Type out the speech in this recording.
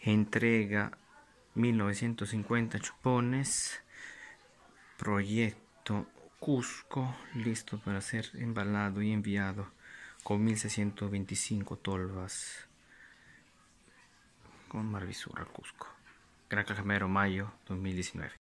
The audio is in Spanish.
entrega 1950 chupones, proyecto Cusco, listo para ser embalado y enviado con 1625 tolvas con Marvisura Cusco. Gran Cajamero, mayo 2019.